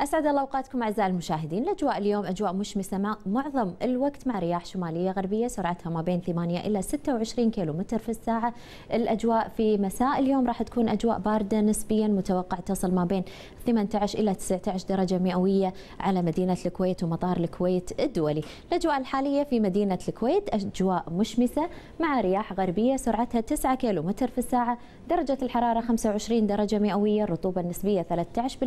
أسعد الله أوقاتكم أعزائي المشاهدين الأجواء اليوم أجواء مشمسة مع معظم الوقت مع رياح شمالية غربية سرعتها ما بين 8 إلى 26 كيلو متر في الساعة الأجواء في مساء اليوم راح تكون أجواء باردة نسبيا متوقع تصل ما بين 18 إلى 19 درجة مئوية على مدينة الكويت ومطار الكويت الدولي الأجواء الحالية في مدينة الكويت أجواء مشمسة مع رياح غربية سرعتها 9 كيلو متر في الساعة درجة الحرارة 25 درجة مئوية الرطوبة النسبية 13%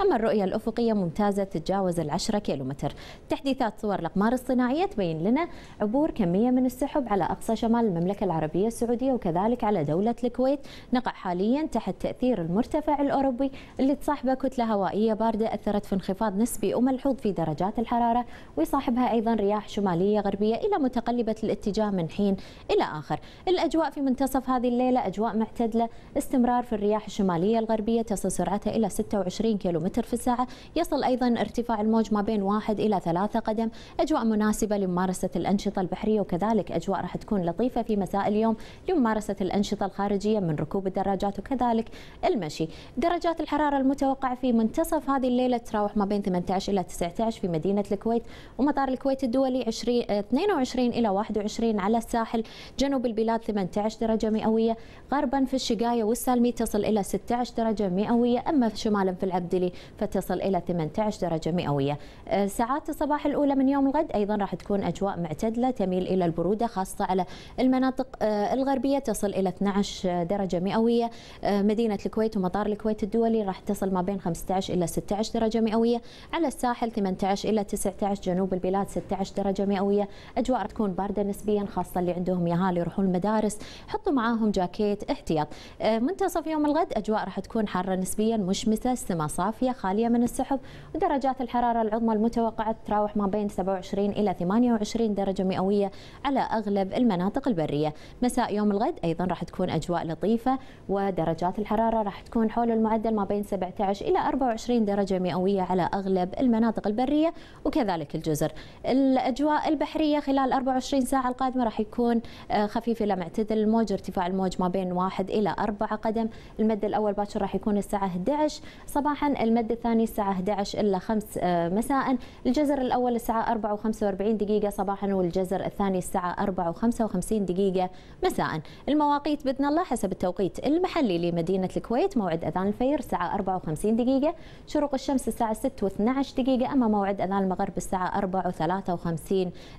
أما الرؤية الأفقية أفقية ممتازة تتجاوز ال10 كيلومتر تحديثات صور الأقمار الصناعية تبين لنا عبور كمية من السحب على أقصى شمال المملكة العربية السعودية وكذلك على دولة الكويت نقع حاليا تحت تأثير المرتفع الأوروبي اللي تصاحبه كتلة هوائية باردة أثرت في انخفاض نسبي وملحوظ في درجات الحرارة ويصاحبها أيضا رياح شمالية غربية إلى متقلبة الاتجاه من حين إلى آخر الأجواء في منتصف هذه الليلة أجواء معتدلة استمرار في الرياح الشمالية الغربية تصل سرعتها إلى 26 كيلومتر في الساعة يصل أيضا ارتفاع الموج ما بين واحد إلى ثلاثة قدم أجواء مناسبة لممارسة الأنشطة البحرية وكذلك أجواء راح تكون لطيفة في مساء اليوم لممارسة الأنشطة الخارجية من ركوب الدراجات وكذلك المشي درجات الحرارة المتوقعة في منتصف هذه الليلة تراوح ما بين 18 إلى 19 في مدينة الكويت ومطار الكويت الدولي 20 22 آه، إلى 21 على الساحل جنوب البلاد 18 درجة مئوية غربا في الشقاية والسالمي تصل إلى 16 درجة مئوية أما شمالا في العبدلي فتصل إلى 18 درجة مئوية آه، ساعات الصباح الأولى من يوم الغد أيضا راح تكون أجواء معتدلة تميل إلى البرودة خاصة على المناطق آه، الغربية تصل إلى 12 درجة مئوية آه، مدينة الكويت ومطار الكويت الدولي راح تصل ما بين 15 إلى 16 درجة مئوية على الساحل 18 إلى 19 جنوب البلاد 16 درجة مئوية أجواء راح تكون باردة نسبيا خاصة اللي عندهم يهال يروحون المدارس حطوا معاهم جاكيت احتياط منتصف يوم الغد أجواء راح تكون حارة نسبيا مشمسة السماء صافية خالية من السماء السحب ودرجات الحرارة العظمى المتوقعة تتراوح ما بين 27 إلى 28 درجة مئوية على أغلب المناطق البرية مساء يوم الغد أيضا راح تكون أجواء لطيفة ودرجات الحرارة راح تكون حول المعدل ما بين 17 إلى 24 درجة مئوية على أغلب المناطق البرية وكذلك الجزر الأجواء البحرية خلال 24 ساعة القادمة راح يكون آه، خفيف إلى معتدل الموج ارتفاع الموج ما بين 1 إلى 4 قدم المد الأول باكر راح يكون الساعة 11 صباحا المد الثاني الساعة الساعة 11 إلا 5 آه، مساء الجزر الأول الساعة 4 و45 دقيقة صباحا والجزر الثاني الساعة 4 و55 دقيقة مساء المواقيت بإذن الله حسب التوقيت المحلي لمدينة الكويت موعد أذان الفير الساعة 54 دقيقة شروق الشمس الساعة 6 و12 دقيقة أما موعد أذان المغرب الساعة 4 و53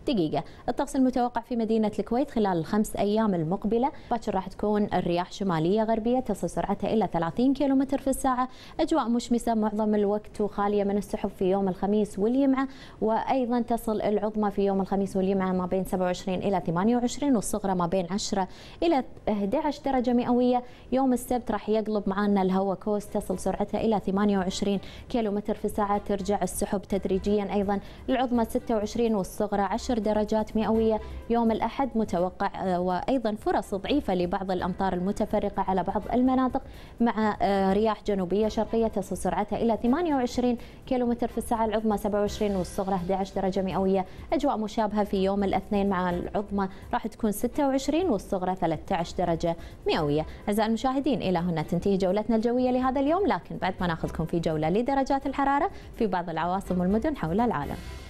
دقيقة الطقس المتوقع في مدينة الكويت خلال الخمس أيام المقبلة باكر راح تكون الرياح شمالية غربية تصل سرعتها إلى 30 كيلومتر في الساعة أجواء مشمسة معظم الوقت 2 خالية من السحب في يوم الخميس والجمعة وأيضا تصل العظمى في يوم الخميس والجمعة ما بين 27 إلى 28 والصغرى ما بين 10 إلى 11 درجة مئوية يوم السبت راح يقلب معنا الهواء كوست تصل سرعتها إلى 28 كيلومتر في الساعة ترجع السحب تدريجيا أيضا العظمى 26 والصغرى 10 درجات مئوية يوم الأحد متوقع آه، وأيضا فرص ضعيفة لبعض الأمطار المتفرقة على بعض المناطق مع آه، رياح جنوبية شرقية تصل سرعتها إلى 28 22 متر في الساعة العظمى 27 والصغرى 11 درجة مئوية أجواء مشابهة في يوم الاثنين مع العظمى راح تكون 26 والصغرى 13 درجة مئوية أعزائي المشاهدين إلى هنا تنتهي جولتنا الجوية لهذا اليوم لكن بعد ما ناخذكم في جولة لدرجات الحرارة في بعض العواصم والمدن حول العالم